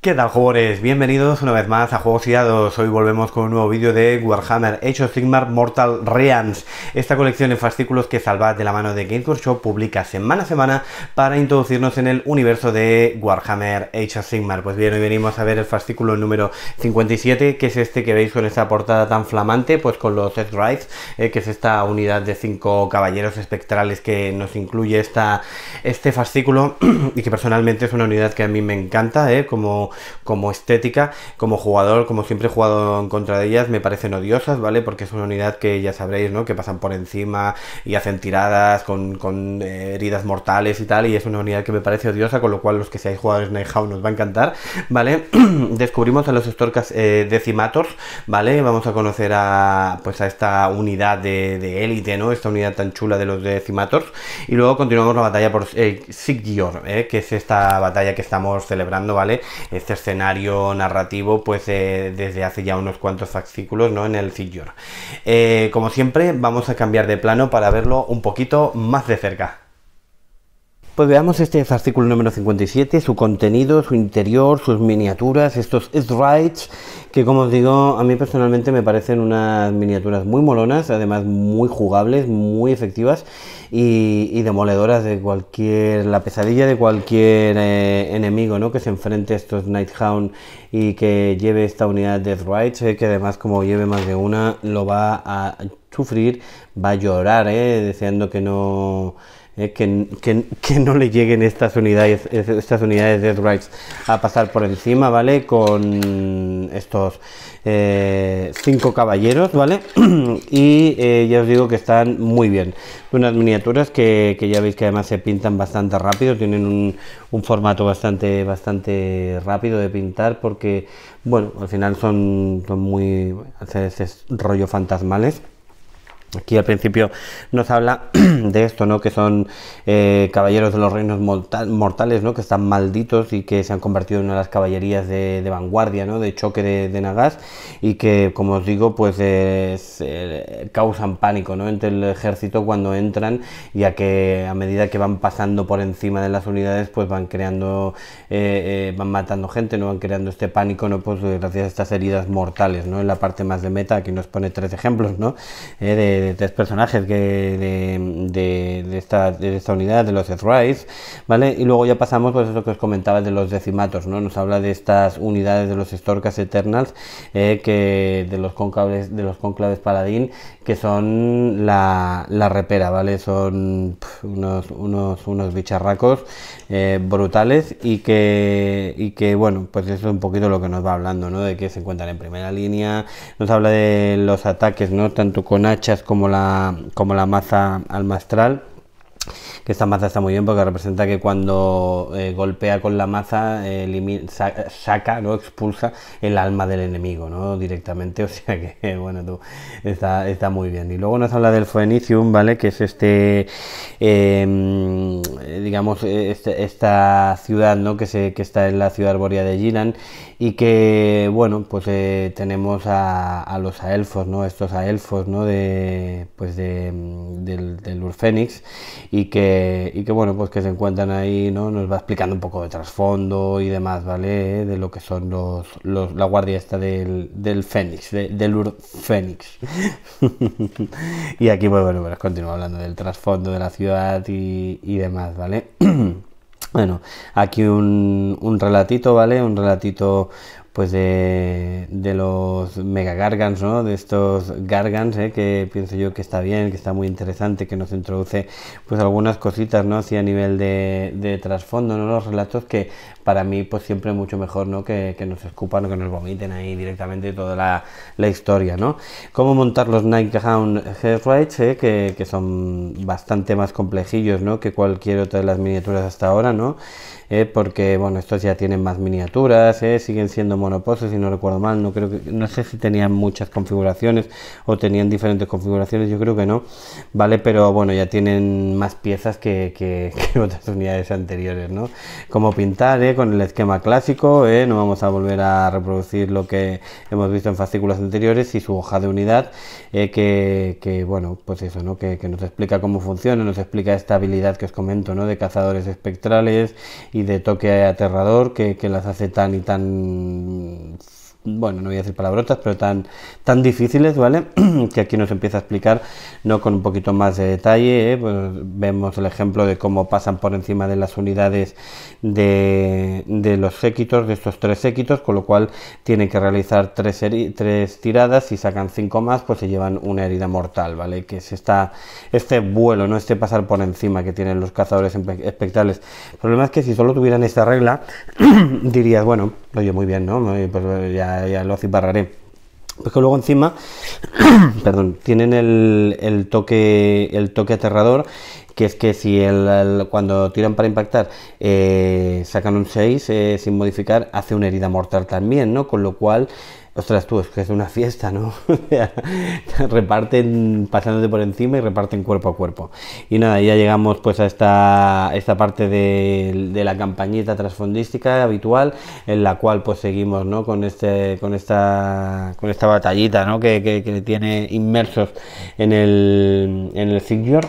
¿Qué tal jugadores? Bienvenidos una vez más a Juegos y Dados. Hoy volvemos con un nuevo vídeo de Warhammer Age of Sigmar Mortal Realms. Esta colección de fascículos que salvad de la mano de Games Workshop publica semana a semana para introducirnos en el universo de Warhammer Age of Sigmar. Pues bien, hoy venimos a ver el fascículo número 57, que es este que veis con esta portada tan flamante, pues con los Death Rides, eh, que es esta unidad de cinco caballeros espectrales que nos incluye esta, este fascículo y que personalmente es una unidad que a mí me encanta, eh, como como, estética, como jugador, como siempre he jugado en contra de ellas, me parecen odiosas, ¿vale? Porque es una unidad que ya sabréis, ¿no? Que pasan por encima y hacen tiradas con, eh, heridas mortales y tal, y es una unidad que me parece odiosa, con lo cual los que seáis jugadores Nighthawk nos va a encantar, ¿vale? Descubrimos a los Storkas eh, Decimators, ¿vale? Vamos a conocer a, pues a esta unidad de élite, ¿no? Esta unidad tan chula de los Decimators, y luego continuamos la batalla por eh, ¿eh? que es esta batalla que estamos celebrando, ¿vale? este escenario narrativo pues eh, desde hace ya unos cuantos fascículos ¿no? en el Sillor. Eh, como siempre vamos a cambiar de plano para verlo un poquito más de cerca. Pues veamos este artículo número 57, su contenido, su interior, sus miniaturas, estos sprites, que como os digo, a mí personalmente me parecen unas miniaturas muy molonas, además muy jugables, muy efectivas y, demoledoras de cualquier, la pesadilla de cualquier eh, enemigo ¿no? que se enfrente a estos Nighthound y que lleve esta unidad de sprites, eh, que además como lleve más de una, lo va a sufrir, va a llorar, eh, deseando que no eh, que, no le lleguen estas unidades, estas unidades de rights a pasar por encima, ¿vale? Con estos eh, cinco caballeros, ¿vale? y eh, ya os digo que están muy bien. Unas miniaturas que, ya veis que además se pintan bastante rápido, tienen un, formato bastante, bastante rápido de pintar porque, bueno, al final son, muy... Hacen ese rollo fantasmales. Aquí al principio nos habla de esto, ¿no? Que son eh, caballeros de los reinos mortales, ¿no? Que están malditos y que se han convertido en una de las caballerías de, vanguardia, ¿no? De choque de, Nagas y que, como os digo, pues eh, causan pánico, ¿no? Entre el ejército cuando entran, ya que a medida que van pasando por encima de las unidades, pues van creando, eh, van matando gente, ¿no? Van creando este pánico, ¿no? Pues gracias a estas heridas mortales, ¿no? En la parte más de meta, aquí nos pone tres ejemplos, ¿no? de tres personajes que de, esta, de, esta, unidad, de los Ezraiz, ¿vale? Y luego ya pasamos, pues eso que os comentaba de los decimatos, ¿no? Nos habla de estas unidades de los estorcas Eternals, eh, que de los cónclaves, de los conclaves paladín, que son la, la repera, ¿vale? Son unos, unos, unos bicharracos eh, brutales y que, y que, bueno, pues eso es un poquito lo que nos va hablando, ¿no? De que se encuentran en primera línea, nos habla de los ataques, ¿no? Tanto con hachas como la, como la maza almastral que esta maza está muy bien porque representa que cuando eh, golpea con la maza eh, saca, ¿no? expulsa el alma del enemigo ¿no? directamente, o sea que bueno, está, muy bien. Y luego nos habla del Foenicium, ¿vale? Que es este, em, digamos, eh, este, esta ciudad, ¿no? Que, se, que está en la ciudad arbórea de Gilan y que, bueno, pues tenemos a, los elfos ¿no? Estos elfos ¿no? De, pues de, mm, del, del Urfénix y que, y bueno, pues que se encuentran ahí, ¿no? Nos va explicando un poco de trasfondo y demás, ¿vale? De lo que son los, la guardia esta del, Fénix, del Ur Fénix. y aquí, pues bueno, pues continúo hablando del trasfondo de la ciudad y, y demás, ¿vale? Bueno, aquí un, un, relatito, ¿vale? Un relatito pues de, los mega gargans ¿no? de estos gargans ¿eh? que pienso yo que está bien, que está muy interesante, que nos introduce pues algunas cositas, ¿no? Así a nivel de, trasfondo, ¿no? Los relatos que para mí pues siempre mucho mejor, ¿no? Que, que nos escupan o que nos vomiten ahí directamente toda la, la historia, ¿no? Cómo montar los Nighthound Headwrights, ¿eh? que, que son bastante más complejillos, ¿no? Que cualquier otra de las miniaturas hasta ahora, ¿no? ¿Eh? porque, bueno, estos ya tienen más miniaturas, ¿eh? siguen siendo si no recuerdo mal, no creo que, no sé si tenían muchas configuraciones o tenían diferentes configuraciones, yo creo que no, ¿vale? Pero bueno, ya tienen más piezas que, que, otras unidades anteriores, ¿no? Como pintar, ¿eh? Con el esquema clásico, ¿eh? No vamos a volver a reproducir lo que hemos visto en fascículos anteriores y su hoja de unidad, ¿eh? que, que, bueno, pues eso, ¿no? Que, nos explica cómo funciona, nos explica esta habilidad que os comento, ¿no? De cazadores espectrales y de toque aterrador que, que las hace tan y tan Mm, bueno, no voy a decir palabrotas, pero tan, tan difíciles, ¿vale? que aquí nos empieza a explicar, ¿no? Con un poquito más de detalle, ¿eh? pues vemos el ejemplo de cómo pasan por encima de las unidades de, los séquitos, de estos tres séquitos, con lo cual tienen que realizar tres, tiradas, si sacan cinco más, pues se llevan una herida mortal, ¿vale? Que es esta, este vuelo, ¿no? Este pasar por encima que tienen los cazadores espectrales. El problema es que si solo tuvieran esta regla, dirías, bueno, lo oye muy bien, ¿no? Pues, ya, ya lo ciparraré. Pues que luego encima, perdón, tienen el, el, toque, el toque aterrador, que es que si el, cuando tiran para impactar eh, sacan un 6 eh, sin modificar, hace una herida mortal también, ¿no? Con lo cual ostras tú, es que es una fiesta, ¿no? reparten pasándote por encima y reparten cuerpo a cuerpo. Y nada, ya llegamos pues a esta, esta parte de, la campañita trasfondística habitual, en la cual pues seguimos, ¿no? Con, este, con, esta, con esta batallita, ¿no? Que, tiene inmersos en el, en el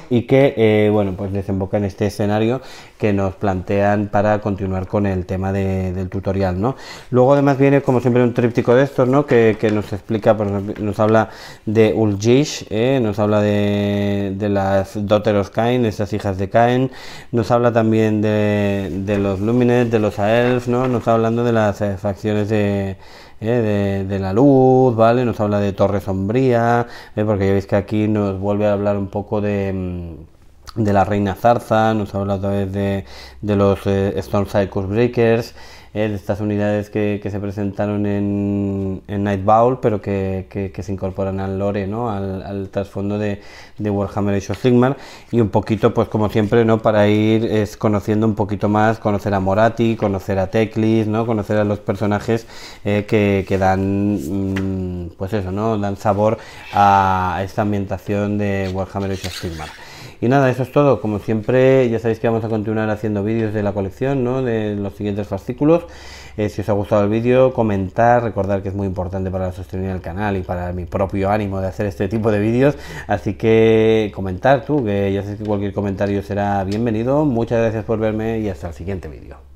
y que, eh, bueno, pues desemboca en este escenario que nos plantean para continuar con el tema del tutorial, ¿no? Luego además viene, como siempre, un tríptico de estos, ¿no? que, nos explica, por nos habla de Ulgish, ¿eh? nos habla de, las Dóteros of Cain, esas hijas de Cain, nos habla también de, los Lumines, de los Aelf, ¿no? nos está hablando de las eh, facciones ¿eh? de, la luz, ¿vale? Nos habla de torre sombría, porque ya veis que aquí nos vuelve a hablar un poco de, mm, la reina zarza, nos habla otra vez de, de los eh, Breakers, estas unidades que, se presentaron en, Night Bowl, pero que, se incorporan al lore, al, trasfondo de, Warhammer Age of Sigmar, y un poquito, pues como siempre, para ir conociendo un poquito más, conocer a Morati, conocer a Teclis, conocer a los personajes eh, que, mm, pues eso, dan sabor a esta ambientación de Warhammer Age of Sigmar. Y nada, eso es todo. Como siempre, ya sabéis que vamos a continuar haciendo vídeos de la colección, ¿no? De los siguientes fascículos. Eh, si os ha gustado el vídeo, comentar, recordar que es muy importante para sostener el canal y para mi propio ánimo de hacer este tipo de vídeos. Así que comentar tú, que ya sé que cualquier comentario será bienvenido. Muchas gracias por verme y hasta el siguiente vídeo.